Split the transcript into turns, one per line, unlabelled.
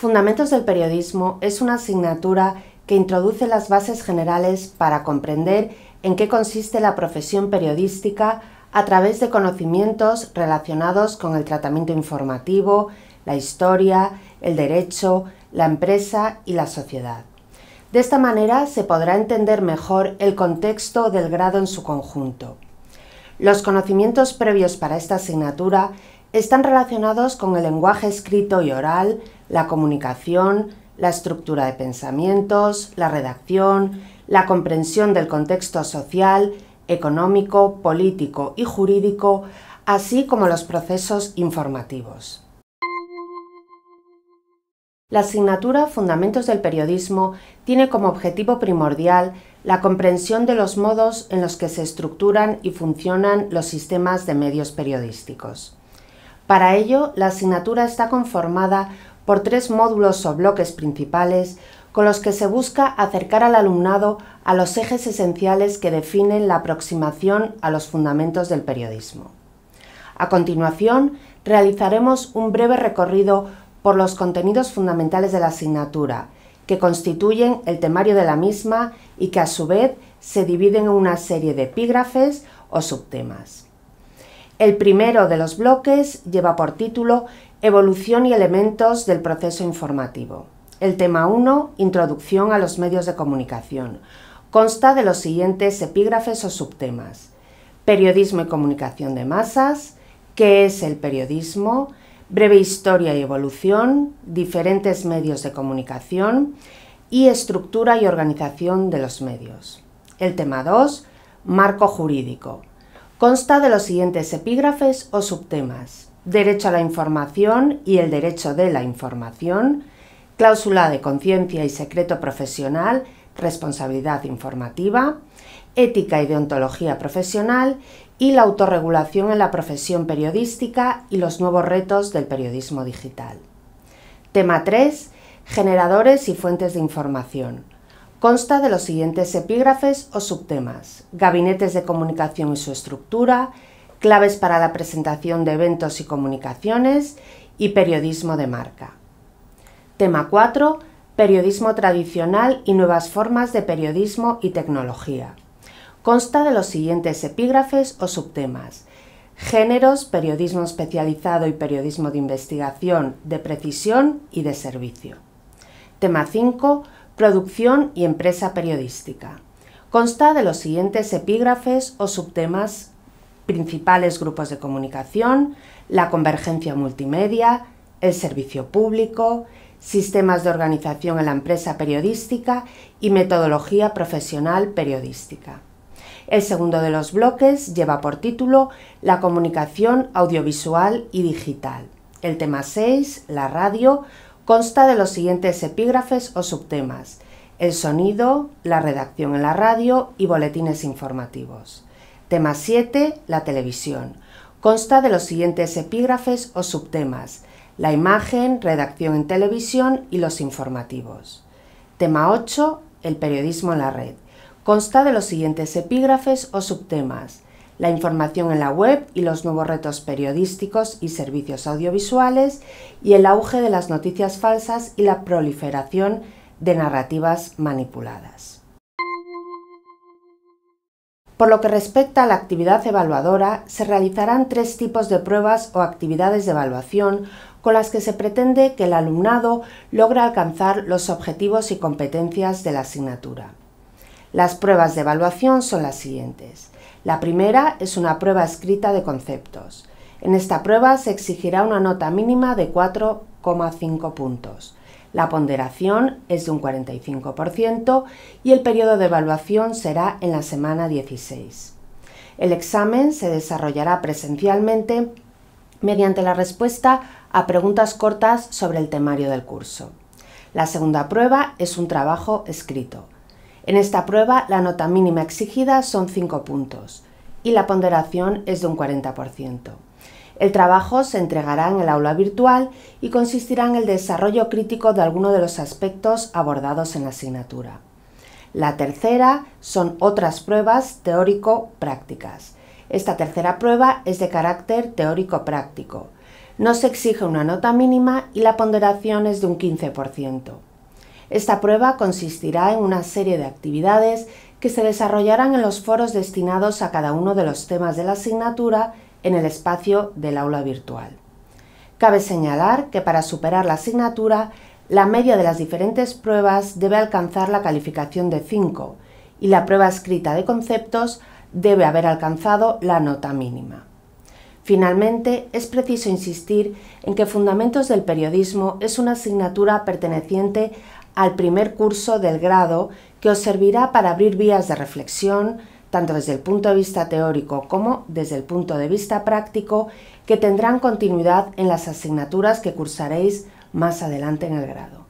Fundamentos del Periodismo es una asignatura que introduce las bases generales para comprender en qué consiste la profesión periodística a través de conocimientos relacionados con el tratamiento informativo, la historia, el derecho, la empresa y la sociedad. De esta manera se podrá entender mejor el contexto del grado en su conjunto. Los conocimientos previos para esta asignatura están relacionados con el lenguaje escrito y oral, la comunicación, la estructura de pensamientos, la redacción, la comprensión del contexto social, económico, político y jurídico, así como los procesos informativos. La asignatura Fundamentos del Periodismo tiene como objetivo primordial la comprensión de los modos en los que se estructuran y funcionan los sistemas de medios periodísticos. Para ello, la asignatura está conformada por tres módulos o bloques principales con los que se busca acercar al alumnado a los ejes esenciales que definen la aproximación a los fundamentos del periodismo. A continuación, realizaremos un breve recorrido por los contenidos fundamentales de la asignatura, que constituyen el temario de la misma y que a su vez se dividen en una serie de epígrafes o subtemas. El primero de los bloques lleva por título Evolución y elementos del proceso informativo. El tema 1, Introducción a los medios de comunicación, consta de los siguientes epígrafes o subtemas. Periodismo y comunicación de masas, qué es el periodismo, breve historia y evolución, diferentes medios de comunicación y estructura y organización de los medios. El tema 2, marco jurídico, consta de los siguientes epígrafes o subtemas derecho a la información y el derecho de la información, cláusula de conciencia y secreto profesional, responsabilidad informativa, ética y deontología profesional y la autorregulación en la profesión periodística y los nuevos retos del periodismo digital. Tema 3. Generadores y fuentes de información. Consta de los siguientes epígrafes o subtemas. Gabinetes de comunicación y su estructura, claves para la presentación de eventos y comunicaciones y periodismo de marca. Tema 4. Periodismo tradicional y nuevas formas de periodismo y tecnología. Consta de los siguientes epígrafes o subtemas. Géneros, periodismo especializado y periodismo de investigación, de precisión y de servicio. Tema 5. Producción y empresa periodística. Consta de los siguientes epígrafes o subtemas principales grupos de comunicación, la convergencia multimedia, el servicio público, sistemas de organización en la empresa periodística y metodología profesional periodística. El segundo de los bloques lleva por título La comunicación audiovisual y digital. El tema 6, la radio, consta de los siguientes epígrafes o subtemas, el sonido, la redacción en la radio y boletines informativos. Tema 7. La televisión. Consta de los siguientes epígrafes o subtemas. La imagen, redacción en televisión y los informativos. Tema 8. El periodismo en la red. Consta de los siguientes epígrafes o subtemas. La información en la web y los nuevos retos periodísticos y servicios audiovisuales y el auge de las noticias falsas y la proliferación de narrativas manipuladas. Por lo que respecta a la actividad evaluadora, se realizarán tres tipos de pruebas o actividades de evaluación con las que se pretende que el alumnado logre alcanzar los objetivos y competencias de la asignatura. Las pruebas de evaluación son las siguientes. La primera es una prueba escrita de conceptos. En esta prueba se exigirá una nota mínima de 4,5 puntos. La ponderación es de un 45% y el periodo de evaluación será en la semana 16. El examen se desarrollará presencialmente mediante la respuesta a preguntas cortas sobre el temario del curso. La segunda prueba es un trabajo escrito. En esta prueba la nota mínima exigida son 5 puntos y la ponderación es de un 40%. El trabajo se entregará en el aula virtual y consistirá en el desarrollo crítico de algunos de los aspectos abordados en la asignatura. La tercera son otras pruebas teórico-prácticas. Esta tercera prueba es de carácter teórico-práctico. No se exige una nota mínima y la ponderación es de un 15%. Esta prueba consistirá en una serie de actividades que se desarrollarán en los foros destinados a cada uno de los temas de la asignatura en el espacio del aula virtual. Cabe señalar que para superar la asignatura, la media de las diferentes pruebas debe alcanzar la calificación de 5 y la prueba escrita de conceptos debe haber alcanzado la nota mínima. Finalmente, es preciso insistir en que Fundamentos del Periodismo es una asignatura perteneciente al primer curso del grado que os servirá para abrir vías de reflexión, tanto desde el punto de vista teórico como desde el punto de vista práctico, que tendrán continuidad en las asignaturas que cursaréis más adelante en el grado.